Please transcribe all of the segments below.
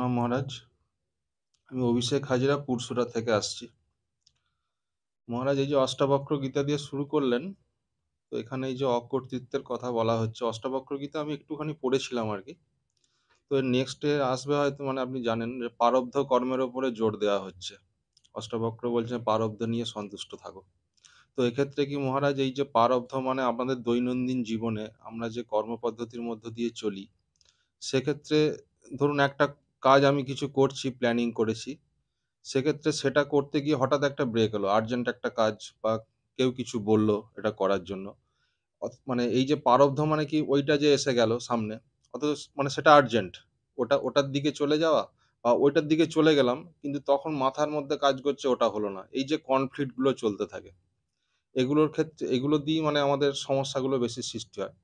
প্রণাম মহারাজ আমি অভিষেক হাজিরা পুরসুরা থেকে আসছি মহারাজ এই যে অষ্টাবক্র গীতা দিয়ে শুরু করলেন তো এখানে এই যে অকর্তৃত্বের কথা বলা হচ্ছে অষ্টাবক্র গীতা আমি একটুখানি পড়েছিলাম আর কি তো নেক্সটে আসবে হয়তো মানে আপনি জানেন যে পারব্ধ কর্মের ওপরে জোর দেওয়া হচ্ছে অষ্টাবক্র বলছেন পারব্ধ নিয়ে সন্তুষ্ট থাকো তো এক্ষেত্রে কি মহারাজ এই যে পারব্ধ মানে আমাদের দৈনন্দিন জীবনে আমরা যে কর্মপদ্ধতির মধ্য দিয়ে চলি সেক্ষেত্রে ধরুন একটা কাজ আমি কিছু করছি প্ল্যানিং করেছি সেক্ষেত্রে সেটা করতে গিয়ে হঠাৎ একটা ব্রেক হলো আর্জেন্ট একটা কাজ বা কেউ কিছু বলল এটা করার জন্য মানে এই যে পারব্ধ মানে কি ওইটা যে এসে গেল সামনে অত মানে সেটা আর্জেন্ট ওটা ওটার দিকে চলে যাওয়া বা ওইটার দিকে চলে গেলাম কিন্তু তখন মাথার মধ্যে কাজ করছে ওটা হলো না এই যে কনফ্লিক্টগুলো চলতে থাকে এগুলোর ক্ষেত্রে এগুলো দিয়ে মানে আমাদের সমস্যাগুলো বেশি সৃষ্টি হয়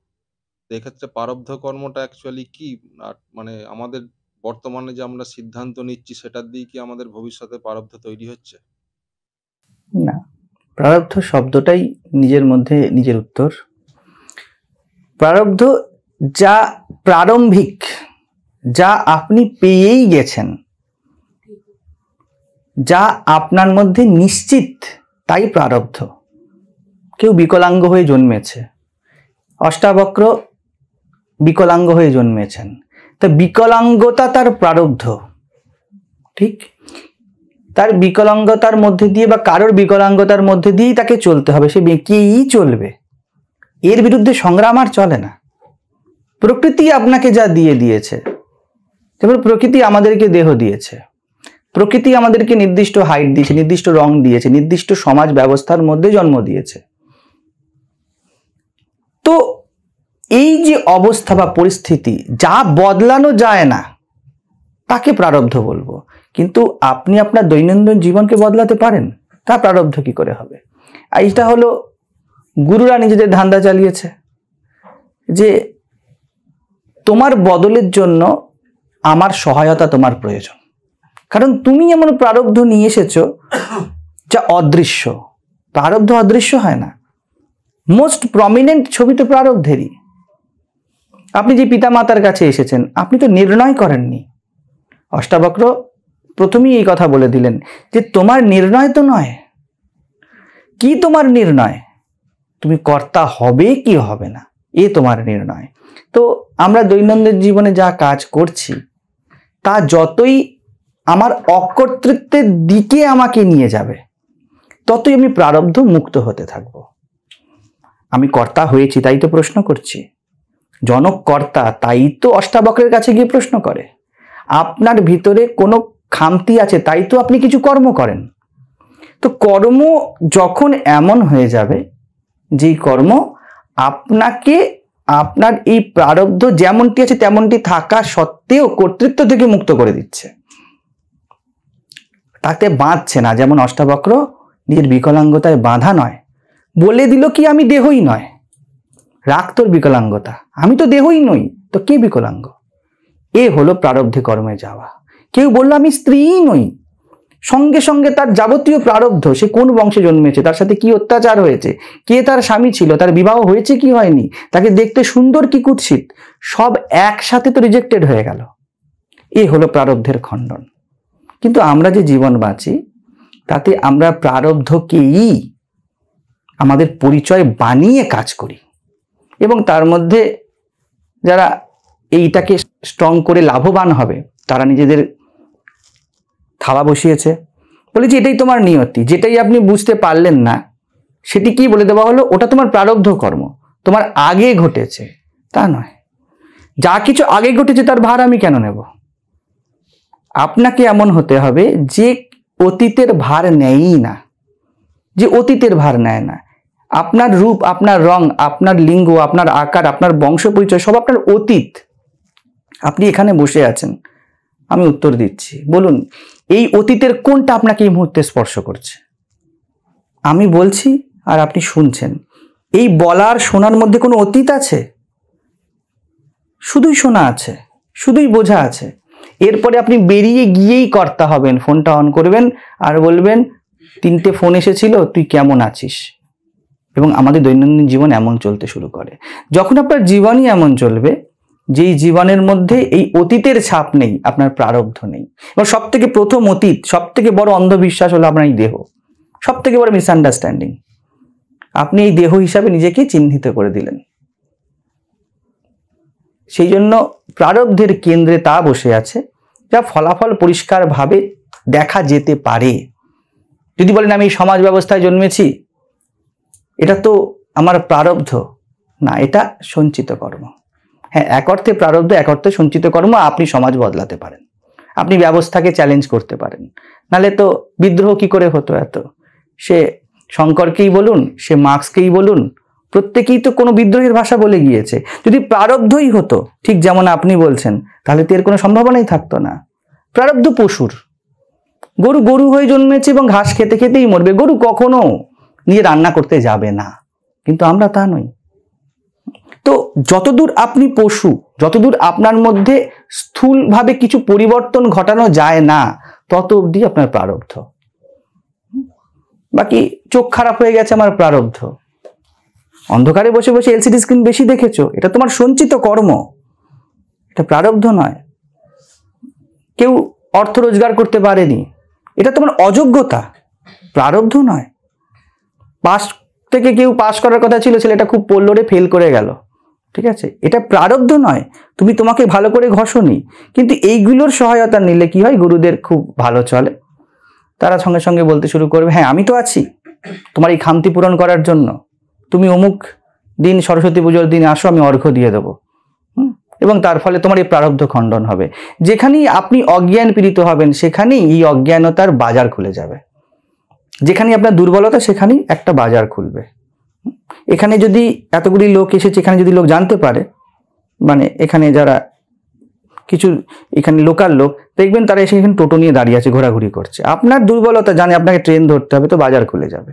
এক্ষেত্রে পারব্ধ কর্মটা অ্যাকচুয়ালি কি আর মানে আমাদের বর্তমানে যে আমরা সিদ্ধান্ত নিচ্ছি সেটার দিয়ে কি আমাদের ভবিষ্যতে প্রারব্ধ তৈরি হচ্ছে না প্রারব্ধ শব্দটাই নিজের মধ্যে নিজের উত্তর প্রারব্ধ যা প্রারম্ভিক যা আপনি পেয়েই গেছেন যা আপনার মধ্যে নিশ্চিত তাই প্রারব্ধ কেউ বিকলাঙ্গ হয়ে জন্মেছে অষ্টাবক্র বিকলাঙ্গ হয়ে জন্মেছেন তা বিকলাঙ্গতা তার প্রারব্ধ ঠিক তার বিকলাঙ্গতার মধ্যে দিয়ে বা কারোর বিকলাঙ্গতার মধ্যে দিয়েই তাকে চলতে হবে সে বেঁকেই চলবে এর বিরুদ্ধে সংগ্রাম আর চলে না প্রকৃতি আপনাকে যা দিয়ে দিয়েছে যেমন প্রকৃতি আমাদেরকে দেহ দিয়েছে প্রকৃতি আমাদেরকে নির্দিষ্ট হাইট দিয়েছে নির্দিষ্ট রং দিয়েছে নির্দিষ্ট সমাজ ব্যবস্থার মধ্যে জন্ম দিয়েছে তো এই যে অবস্থা বা পরিস্থিতি যা বদলানো যায় না তাকে প্রারব্ধ বলবো কিন্তু আপনি আপনার দৈনন্দিন জীবনকে বদলাতে পারেন তা প্রারব্ধ কি করে হবে এইটা হলো গুরুরা নিজেদের ধান্দা চালিয়েছে যে তোমার বদলের জন্য আমার সহায়তা তোমার প্রয়োজন কারণ তুমি এমন প্রারব্ধ নিয়ে এসেছো যা অদৃশ্য প্রারব্ধ অদৃশ্য হয় না মোস্ট প্রমিনেন্ট ছবি তো প্রারব্ধেরই আপনি যে পিতামাতার কাছে এসেছেন আপনি তো নির্ণয় করেননি অষ্টাবক্র প্রথমেই এই কথা বলে দিলেন যে তোমার নির্ণয় তো নয় কি তোমার নির্ণয় তুমি কর্তা হবে কি হবে না এ তোমার নির্ণয় তো আমরা দৈনন্দিন জীবনে যা কাজ করছি তা যতই আমার অকর্তৃত্বের দিকে আমাকে নিয়ে যাবে ততই আমি প্রারব্ধ মুক্ত হতে থাকব আমি কর্তা হয়েছি তাই তো প্রশ্ন করছি জনকর্তা তাই তো অষ্টাবকের কাছে গিয়ে প্রশ্ন করে আপনার ভিতরে কোনো খামতি আছে তাই তো আপনি কিছু কর্ম করেন তো কর্ম যখন এমন হয়ে যাবে যেই কর্ম আপনাকে আপনার এই প্রারব্ধ যেমনটি আছে তেমনটি থাকা সত্ত্বেও কর্তৃত্ব থেকে মুক্ত করে দিচ্ছে তাতে বাঁধছে না যেমন অষ্টাবক্র নিজের বিকলাঙ্গতায় বাঁধা নয় বলে দিল কি আমি দেহই নয় রাখ তোর বিকলাঙ্গতা আমি তো দেহই নই তো কে বিকলাঙ্গ এ হলো প্রারব্ধে কর্মে যাওয়া কেউ বলল আমি স্ত্রীই নই সঙ্গে সঙ্গে তার যাবতীয় প্রারব্ধ সে কোন বংশে জন্মেছে তার সাথে কি অত্যাচার হয়েছে কে তার স্বামী ছিল তার বিবাহ হয়েছে কি হয়নি তাকে দেখতে সুন্দর কি কুৎসিত সব একসাথে তো রিজেক্টেড হয়ে গেল এ হলো প্রারব্ধের খণ্ডন কিন্তু আমরা যে জীবন বাঁচি তাতে আমরা প্রারব্ধকেই আমাদের পরিচয় বানিয়ে কাজ করি এবং তার মধ্যে যারা এইটাকে স্ট্রং করে লাভবান হবে তারা নিজেদের থালা বসিয়েছে বলেছি এটাই তোমার নিয়তি যেটাই আপনি বুঝতে পারলেন না সেটি কি বলে দেওয়া হলো ওটা তোমার প্রারব্ধ কর্ম তোমার আগে ঘটেছে তা নয় যা কিছু আগে ঘটেছে তার ভার আমি কেন নেব আপনাকে এমন হতে হবে যে অতীতের ভার নেয়ই না যে অতীতের ভার নেয় না আপনার রূপ আপনার রং আপনার লিঙ্গ আপনার আকার আপনার বংশ পরিচয় সব আপনার অতীত আপনি এখানে বসে আছেন আমি উত্তর দিচ্ছি বলুন এই অতীতের কোনটা আপনাকে এই মুহূর্তে স্পর্শ করছে আমি বলছি আর আপনি শুনছেন এই বলার শোনার মধ্যে কোনো অতীত আছে শুধুই শোনা আছে শুধুই বোঝা আছে এরপরে আপনি বেরিয়ে গিয়েই কর্তা হবেন ফোনটা অন করবেন আর বলবেন তিনটে ফোন এসেছিল তুই কেমন আছিস এবং আমাদের দৈনন্দিন জীবন এমন চলতে শুরু করে যখন আপনার জীবনই এমন চলবে যেই জীবনের মধ্যে এই অতীতের ছাপ নেই আপনার প্রারব্ধ নেই এবং সব থেকে প্রথম অতীত সব থেকে বড় অন্ধবিশ্বাস হলো আপনার এই দেহ সব থেকে বড় মিসআন্ডারস্ট্যান্ডিং আপনি এই দেহ হিসাবে নিজেকে চিহ্নিত করে দিলেন সেই জন্য প্রারব্ধের কেন্দ্রে তা বসে আছে যা ফলাফল পরিষ্কারভাবে দেখা যেতে পারে যদি বলেন আমি সমাজ ব্যবস্থায় জন্মেছি এটা তো আমার প্রারব্ধ না এটা সঞ্চিত কর্ম হ্যাঁ এক অর্থে প্রারব্ধ এক অর্থে সঞ্চিত কর্ম আপনি সমাজ বদলাতে পারেন আপনি ব্যবস্থাকে চ্যালেঞ্জ করতে পারেন নালে তো বিদ্রোহ কি করে হতো এত সে শঙ্করকেই বলুন সে মার্ক্সকেই বলুন প্রত্যেকেই তো কোনো বিদ্রোহের ভাষা বলে গিয়েছে যদি প্রারব্ধই হতো ঠিক যেমন আপনি বলছেন তাহলে তো এর কোনো সম্ভাবনাই থাকতো না প্রারব্ধ পশুর গরু গরু হয়ে জন্মেছে এবং ঘাস খেতে খেতেই মরবে গরু কখনো নিয়ে রান্না করতে যাবে না কিন্তু আমরা তা নই তো যতদূর আপনি পশু যতদূর আপনার মধ্যে স্থূলভাবে কিছু পরিবর্তন ঘটানো যায় না তত অবধি আপনার প্রারব্ধ বাকি চোখ খারাপ হয়ে গেছে আমার প্রারব্ধ অন্ধকারে বসে বসে এলসিডি স্ক্রিন বেশি দেখেছো এটা তোমার সঞ্চিত কর্ম এটা প্রারব্ধ নয় কেউ অর্থ রোজগার করতে পারেনি এটা তোমার অযোগ্যতা প্রারব্ধ নয় পাস থেকে কেউ পাস করার কথা ছিল ছেলেটা খুব পড়লো রে ফেল করে গেল ঠিক আছে এটা প্রারব্ধ নয় তুমি তোমাকে ভালো করে ঘষনি কিন্তু এইগুলোর সহায়তা নিলে কি হয় গুরুদের খুব ভালো চলে তারা সঙ্গে সঙ্গে বলতে শুরু করবে হ্যাঁ আমি তো আছি তোমার এই খামতি পূরণ করার জন্য তুমি অমুক দিন সরস্বতী পুজোর দিন আসো আমি অর্ঘ্য দিয়ে দেবো এবং তার ফলে তোমার এই প্রারব্ধ খণ্ডন হবে যেখানেই আপনি অজ্ঞান পীড়িত হবেন সেখানেই এই অজ্ঞানতার বাজার খুলে যাবে যেখানে আপনার দুর্বলতা সেখানেই একটা বাজার খুলবে এখানে যদি এতগুলি লোক এসেছে এখানে যদি লোক জানতে পারে মানে এখানে যারা কিছু এখানে লোকাল লোক দেখবেন তারা এসে এখানে টোটো নিয়ে দাঁড়িয়ে আছে ঘোরাঘুরি করছে আপনার দুর্বলতা জানে আপনাকে ট্রেন ধরতে হবে তো বাজার খুলে যাবে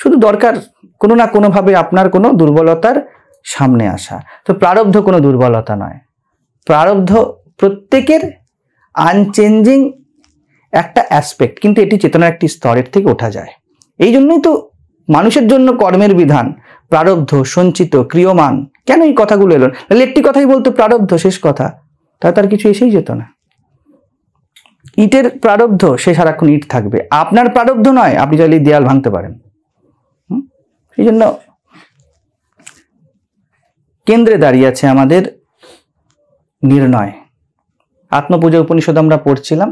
শুধু দরকার কোনো না কোনোভাবে আপনার কোনো দুর্বলতার সামনে আসা তো প্রারব্ধ কোনো দুর্বলতা নয় প্রারব্ধ প্রত্যেকের আনচেঞ্জিং একটা অ্যাসপেক্ট কিন্তু এটি চেতনার একটি স্তরের থেকে ওঠা যায় এই জন্যই তো মানুষের জন্য কর্মের বিধান প্রারব্ধ সঞ্চিত ক্রিয়মান কেন এই কথাগুলো এলো তাহলে একটি কথাই বলতো প্রারব্ধ শেষ কথা তা তার কিছু এসেই যেত না ইটের প্রারব্ধ সে সারাক্ষণ ইট থাকবে আপনার প্রারব্ধ নয় আপনি চাইলে দেয়াল ভাঙতে পারেন সেই জন্য কেন্দ্রে দাঁড়িয়ে আছে আমাদের নির্ণয় আত্মপূজা উপনিষদ আমরা পড়ছিলাম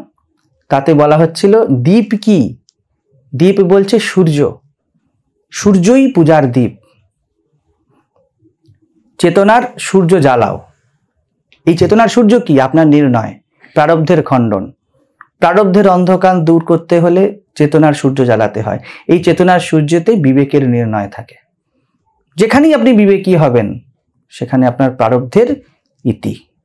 তাতে বলা হচ্ছিল দ্বীপ কি দ্বীপ বলছে সূর্য সূর্যই পূজার দ্বীপ চেতনার সূর্য জ্বালাও এই চেতনার সূর্য কি আপনার নির্ণয় প্রারব্ধের খণ্ডন প্রারব্ধের অন্ধকার দূর করতে হলে চেতনার সূর্য জ্বালাতে হয় এই চেতনার সূর্যতে বিবেকের নির্ণয় থাকে যেখানেই আপনি বিবেকী হবেন সেখানে আপনার প্রারব্ধের ইতি